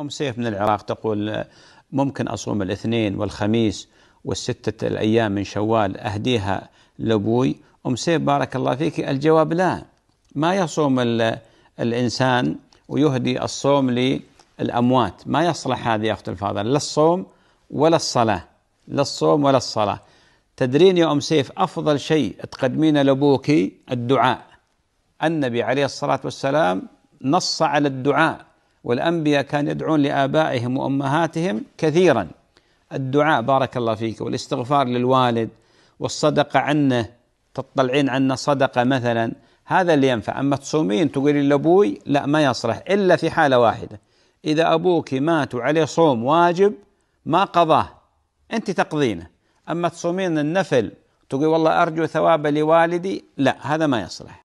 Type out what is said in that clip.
أم سيف من العراق تقول ممكن أصوم الاثنين والخميس والستة الأيام من شوال أهديها لأبوي أم سيف بارك الله فيك الجواب لا ما يصوم الإنسان ويهدي الصوم للأموات ما يصلح هذه يا أخت الفاضل لا الصوم ولا الصلاة لا الصوم ولا الصلاة تدرين يا أم سيف أفضل شيء تقدمين لأبوك الدعاء النبي عليه الصلاة والسلام نص على الدعاء والأنبياء كان يدعون لآبائهم وأمهاتهم كثيرا الدعاء بارك الله فيك والاستغفار للوالد والصدقة عنه تطلعين عنه صدقة مثلا هذا اللي ينفع أما تصومين تقولين لأبوي لا ما يصلح إلا في حالة واحدة إذا أبوك مات وعليه صوم واجب ما قضاه أنت تقضينه أما تصومين النفل تقول والله أرجو ثواب لوالدي لا هذا ما يصلح